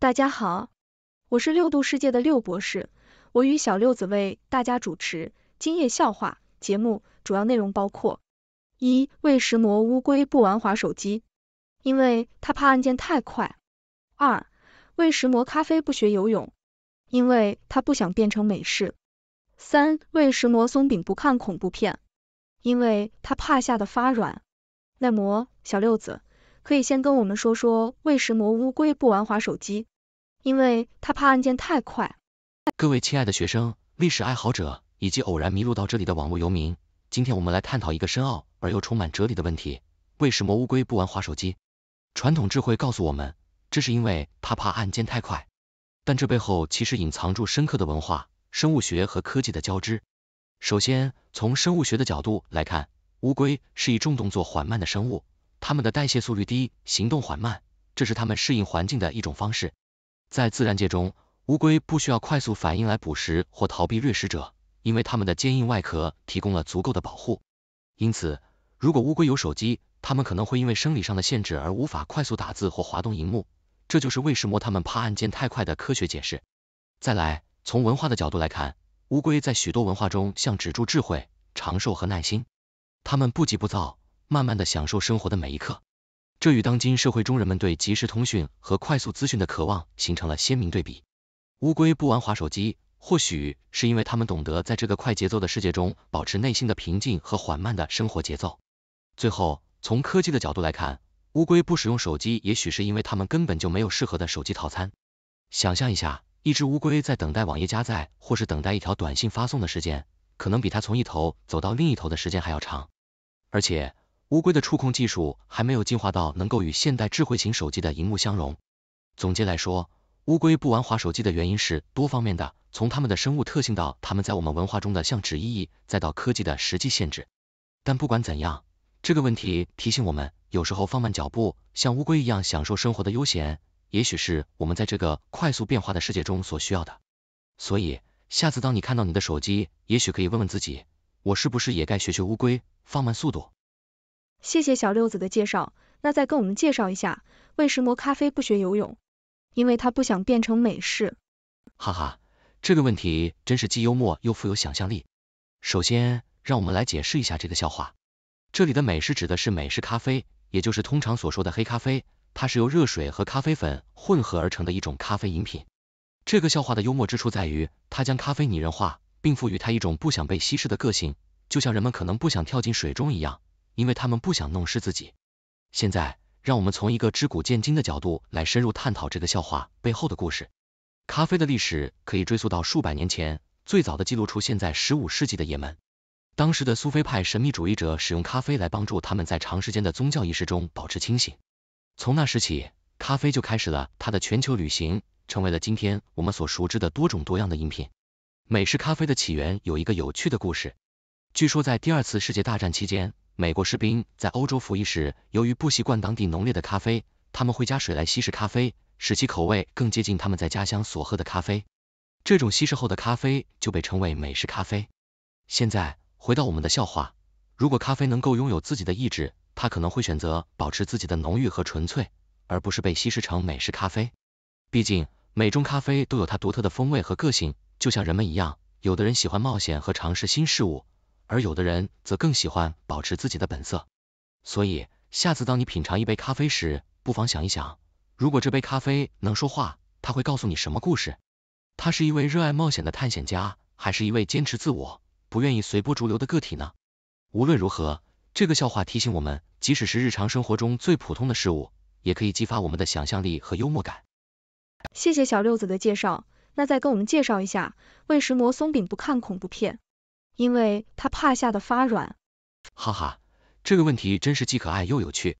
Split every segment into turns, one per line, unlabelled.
大家好，我是六度世界的六博士，我与小六子为大家主持今夜笑话节目。主要内容包括：一、喂什磨乌龟不玩滑手机，因为他怕按键太快；二、喂什磨咖啡不学游泳，因为他不想变成美式；三、喂什磨松饼不看恐怖片，因为他怕吓得发软。那么小六子，可以先跟我们说说喂什磨乌龟不玩滑手机。因为他怕按键太快。
各位亲爱的学生、历史爱好者以及偶然迷路到这里的网络游民，今天我们来探讨一个深奥而又充满哲理的问题：为什么乌龟不玩滑手机？传统智慧告诉我们，这是因为它怕按键太快。但这背后其实隐藏住深刻的文化、生物学和科技的交织。首先，从生物学的角度来看，乌龟是一重动作缓慢的生物，它们的代谢速率低，行动缓慢，这是它们适应环境的一种方式。在自然界中，乌龟不需要快速反应来捕食或逃避掠食者，因为它们的坚硬外壳提供了足够的保护。因此，如果乌龟有手机，它们可能会因为生理上的限制而无法快速打字或滑动荧幕，这就是为什么它们怕按键太快的科学解释。再来，从文化的角度来看，乌龟在许多文化中像止住智慧、长寿和耐心，它们不急不躁，慢慢的享受生活的每一刻。这与当今社会中人们对即时通讯和快速资讯的渴望形成了鲜明对比。乌龟不玩滑手机，或许是因为他们懂得在这个快节奏的世界中保持内心的平静和缓慢的生活节奏。最后，从科技的角度来看，乌龟不使用手机，也许是因为他们根本就没有适合的手机套餐。想象一下，一只乌龟在等待网页加载，或是等待一条短信发送的时间，可能比它从一头走到另一头的时间还要长。而且，乌龟的触控技术还没有进化到能够与现代智慧型手机的屏幕相融。总结来说，乌龟不玩滑手机的原因是多方面的，从它们的生物特性到它们在我们文化中的象纸意义，再到科技的实际限制。但不管怎样，这个问题提醒我们，有时候放慢脚步，像乌龟一样享受生活的悠闲，也许是我们在这个快速变化的世界中所需要的。所以，下次当你看到你的手机，也许可以问问自己，我是不是也该学学乌龟，放慢速度。
谢谢小六子的介绍，那再跟我们介绍一下，为什么咖啡不学游泳？因为他不想变成美式。
哈哈，这个问题真是既幽默又富有想象力。首先，让我们来解释一下这个笑话。这里的美式指的是美式咖啡，也就是通常所说的黑咖啡，它是由热水和咖啡粉混合而成的一种咖啡饮品。这个笑话的幽默之处在于，它将咖啡拟人化，并赋予它一种不想被稀释的个性，就像人们可能不想跳进水中一样。因为他们不想弄湿自己。现在，让我们从一个知古见今的角度来深入探讨这个笑话背后的故事。咖啡的历史可以追溯到数百年前，最早的记录出现在15世纪的也门。当时的苏菲派神秘主义者使用咖啡来帮助他们在长时间的宗教仪式中保持清醒。从那时起，咖啡就开始了他的全球旅行，成为了今天我们所熟知的多种多样的饮品。美式咖啡的起源有一个有趣的故事。据说在第二次世界大战期间。美国士兵在欧洲服役时，由于不习惯当地浓烈的咖啡，他们会加水来稀释咖啡，使其口味更接近他们在家乡所喝的咖啡。这种稀释后的咖啡就被称为美式咖啡。现在回到我们的笑话，如果咖啡能够拥有自己的意志，它可能会选择保持自己的浓郁和纯粹，而不是被稀释成美式咖啡。毕竟，每种咖啡都有它独特的风味和个性，就像人们一样，有的人喜欢冒险和尝试新事物。而有的人则更喜欢保持自己的本色，所以下次当你品尝一杯咖啡时，不妨想一想，如果这杯咖啡能说话，它会告诉你什么故事？他是一位热爱冒险的探险家，还是一位坚持自我、不愿意随波逐流的个体呢？无论如何，这个笑话提醒我们，即使是日常生活中最普通的事物，也可以激发我们的想象力和幽默感。
谢谢小六子的介绍，那再跟我们介绍一下，为什么松饼不看恐怖片。因为他怕吓得发软。
哈哈，这个问题真是既可爱又有趣。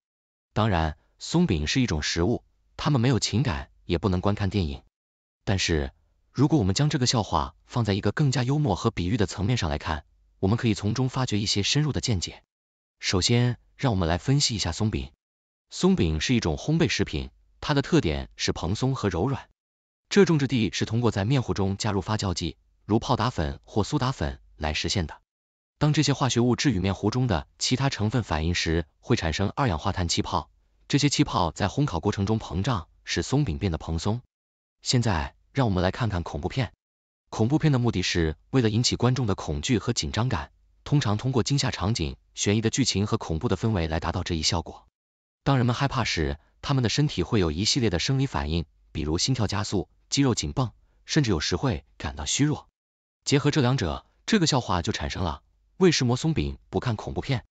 当然，松饼是一种食物，它们没有情感，也不能观看电影。但是，如果我们将这个笑话放在一个更加幽默和比喻的层面上来看，我们可以从中发掘一些深入的见解。首先，让我们来分析一下松饼。松饼是一种烘焙食品，它的特点是蓬松和柔软。这种质地是通过在面糊中加入发酵剂，如泡打粉或苏打粉。来实现的。当这些化学物质与面糊中的其他成分反应时，会产生二氧化碳气泡。这些气泡在烘烤过程中膨胀，使松饼变得蓬松。现在，让我们来看看恐怖片。恐怖片的目的是为了引起观众的恐惧和紧张感，通常通过惊吓场景、悬疑的剧情和恐怖的氛围来达到这一效果。当人们害怕时，他们的身体会有一系列的生理反应，比如心跳加速、肌肉紧绷，甚至有时会感到虚弱。结合这两者。这个笑话就产生了，为什么松饼不看恐怖片？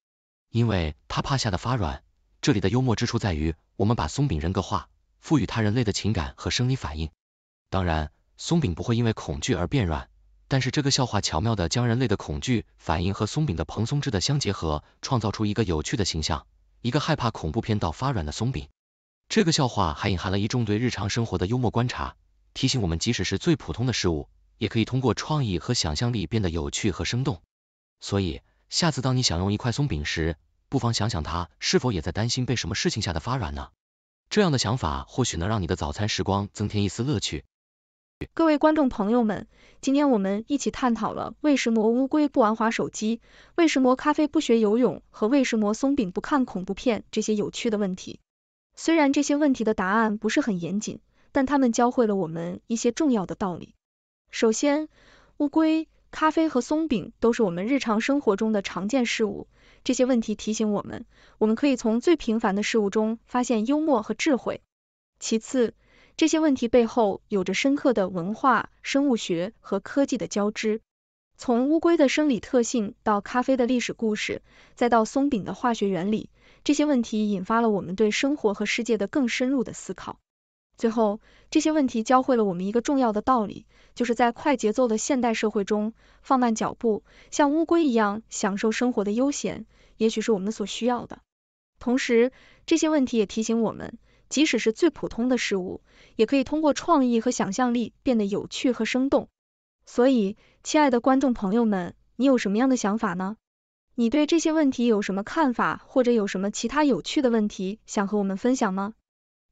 因为他怕吓得发软。这里的幽默之处在于，我们把松饼人格化，赋予他人类的情感和生理反应。当然，松饼不会因为恐惧而变软，但是这个笑话巧妙地将人类的恐惧反应和松饼的蓬松质的相结合，创造出一个有趣的形象，一个害怕恐怖片到发软的松饼。这个笑话还隐含了一众对日常生活的幽默观察，提醒我们即使是最普通的事物。也可以通过创意和想象力变得有趣和生动。所以，下次当你享用一块松饼时，不妨想想它是否也在担心被什么事情吓得发软呢？这样的想法或许能让你的早餐时光增添一丝乐趣。
各位观众朋友们，今天我们一起探讨了为什么乌龟不玩滑手机，为什么咖啡不学游泳和为什么松饼不看恐怖片这些有趣的问题。虽然这些问题的答案不是很严谨，但他们教会了我们一些重要的道理。首先，乌龟、咖啡和松饼都是我们日常生活中的常见事物。这些问题提醒我们，我们可以从最平凡的事物中发现幽默和智慧。其次，这些问题背后有着深刻的文化、生物学和科技的交织。从乌龟的生理特性到咖啡的历史故事，再到松饼的化学原理，这些问题引发了我们对生活和世界的更深入的思考。最后，这些问题教会了我们一个重要的道理，就是在快节奏的现代社会中，放慢脚步，像乌龟一样享受生活的悠闲，也许是我们所需要的。同时，这些问题也提醒我们，即使是最普通的事物，也可以通过创意和想象力变得有趣和生动。所以，亲爱的观众朋友们，你有什么样的想法呢？你对这些问题有什么看法，或者有什么其他有趣的问题想和我们分享吗？